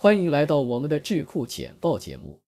欢迎来到我们的智库简报节目。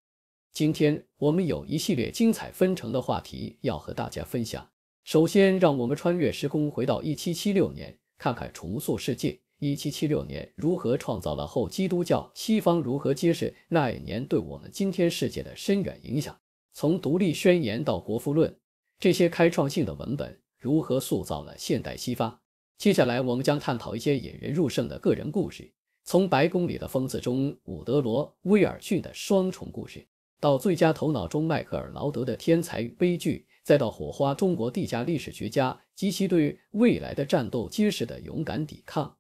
今天我们有一系列精彩纷呈的话题要和大家分享。首先，让我们穿越时空，回到1776年，看看重塑世界。1776年如何创造了后基督教西方？如何揭示那一年对我们今天世界的深远影响？从独立宣言到国富论，这些开创性的文本如何塑造了现代西方？接下来，我们将探讨一些引人入胜的个人故事。从白宫里的疯子中，伍德罗·威尔逊的双重故事，到最佳头脑中迈克尔·劳德的天才与悲剧，再到《火花》中国地下历史学家及其对未来的战斗揭示的勇敢抵抗，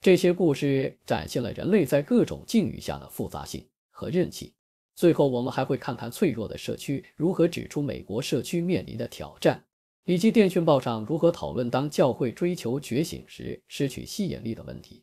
这些故事展现了人类在各种境遇下的复杂性和韧性。最后，我们还会看看脆弱的社区如何指出美国社区面临的挑战，以及《电讯报》上如何讨论当教会追求觉醒时失去吸引力的问题。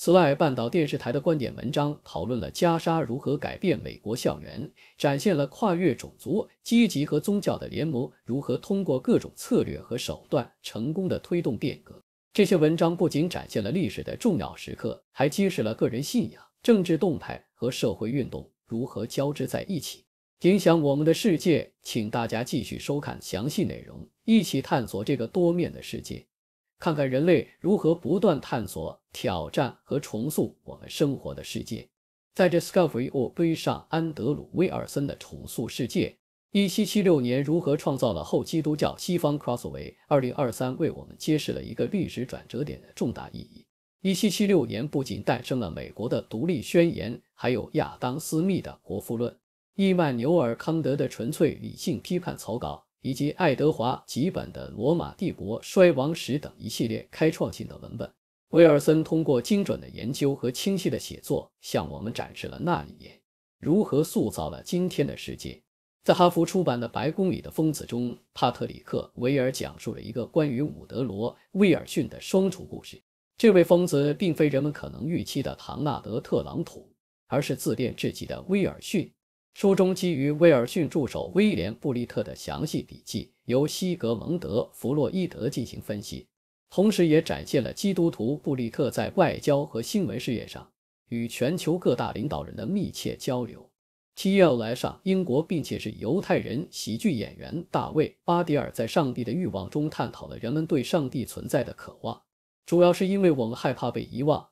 此外，半岛电视台的观点文章讨论了加沙如何改变美国校园，展现了跨越种族、积极和宗教的联盟如何通过各种策略和手段成功的推动变革。这些文章不仅展现了历史的重要时刻，还揭示了个人信仰、政治动态和社会运动如何交织在一起，影响我们的世界。请大家继续收看详细内容，一起探索这个多面的世界。看看人类如何不断探索、挑战和重塑我们生活的世界。在这《Discovery》上，安德鲁·威尔森的《重塑世界》：1776年如何创造了后基督教西方？《Crossway》2023为我们揭示了一个历史转折点的重大意义。1776年不仅诞生了美国的独立宣言，还有亚当·斯密的《国富论》，伊曼纽尔·康德的《纯粹理性批判》草稿。以及爱德华·吉本的《罗马帝国衰亡史》等一系列开创性的文本，威尔森通过精准的研究和清晰的写作，向我们展示了那一年如何塑造了今天的世界。在哈佛出版的《白宫里的疯子》中，帕特里克·维尔讲述了一个关于伍德罗·威尔逊的双重故事。这位疯子并非人们可能预期的唐纳德·特朗普，而是自恋至极的威尔逊。书中基于威尔逊助手威廉布利特的详细笔记，由西格蒙德·弗洛伊德进行分析，同时也展现了基督徒布利特在外交和新闻事业上与全球各大领导人的密切交流。T.L. 来上英国，并且是犹太人，喜剧演员大卫·巴迪尔在《上帝的欲望》中探讨了人们对上帝存在的渴望，主要是因为我们害怕被遗忘。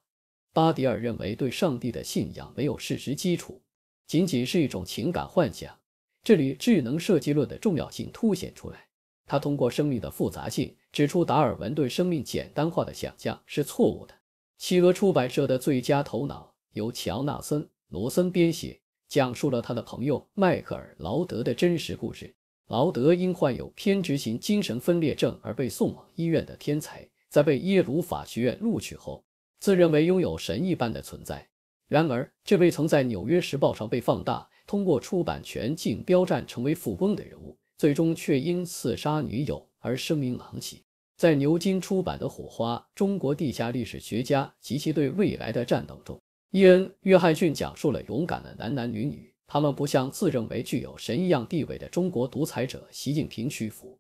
巴迪尔认为，对上帝的信仰没有事实基础。仅仅是一种情感幻想。这里智能设计论的重要性凸显出来。他通过生命的复杂性，指出达尔文对生命简单化的想象是错误的。企鹅出版社的《最佳头脑》由乔纳森·罗森编写，讲述了他的朋友迈克尔·劳德的真实故事。劳德因患有偏执型精神分裂症而被送往医院的天才，在被耶鲁法学院录取后，自认为拥有神一般的存在。然而，这位曾在《纽约时报》上被放大、通过出版权竞标战成为富翁的人物，最终却因刺杀女友而声名狼藉。在牛津出版的《火花：中国地下历史学家及其对未来的战斗》中，伊恩·约翰逊讲述了勇敢的男男女女，他们不向自认为具有神一样地位的中国独裁者习近平屈服。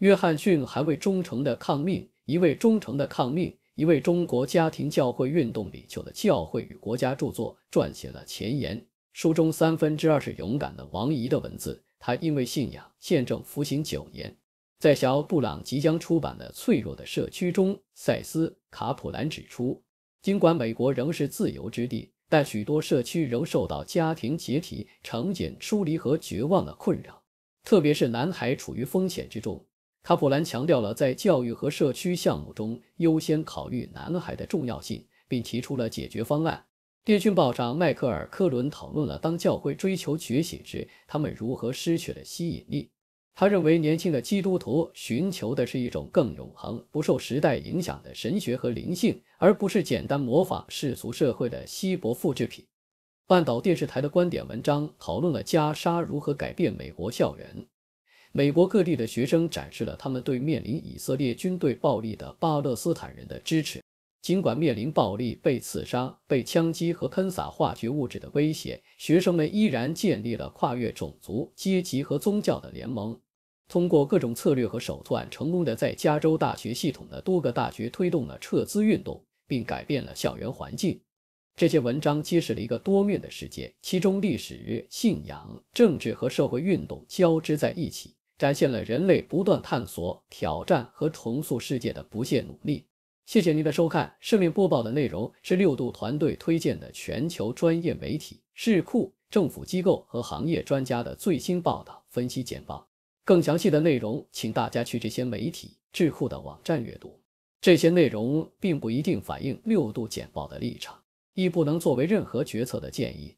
约翰逊还为忠诚的抗命，一位忠诚的抗命。一位中国家庭教会运动领袖的《教会与国家》著作撰写了前言。书中三分之二是勇敢的王怡的文字。他因为信仰宪政服刑九年。在小布朗即将出版的《脆弱的社区》中，塞斯·卡普兰指出，尽管美国仍是自由之地，但许多社区仍受到家庭解体、成瘾、疏离和绝望的困扰，特别是男孩处于风险之中。卡普兰强调了在教育和社区项目中优先考虑男孩的重要性，并提出了解决方案。电讯报上，迈克尔·科伦讨论了当教会追求觉醒时，他们如何失去了吸引力。他认为，年轻的基督徒寻求的是一种更永恒、不受时代影响的神学和灵性，而不是简单模仿世俗社会的稀薄复制品。半岛电视台的观点文章讨论了加沙如何改变美国校园。美国各地的学生展示了他们对面临以色列军队暴力的巴勒斯坦人的支持。尽管面临暴力、被刺杀、被枪击和喷洒化学物质的威胁，学生们依然建立了跨越种族、阶级和宗教的联盟。通过各种策略和手段，成功的在加州大学系统的多个大学推动了撤资运动，并改变了校园环境。这些文章揭示了一个多面的世界，其中历史、信仰、政治和社会运动交织在一起。展现了人类不断探索、挑战和重塑世界的不懈努力。谢谢您的收看。上面播报的内容是六度团队推荐的全球专业媒体、智库、政府机构和行业专家的最新报道、分析简报。更详细的内容，请大家去这些媒体、智库的网站阅读。这些内容并不一定反映六度简报的立场，亦不能作为任何决策的建议。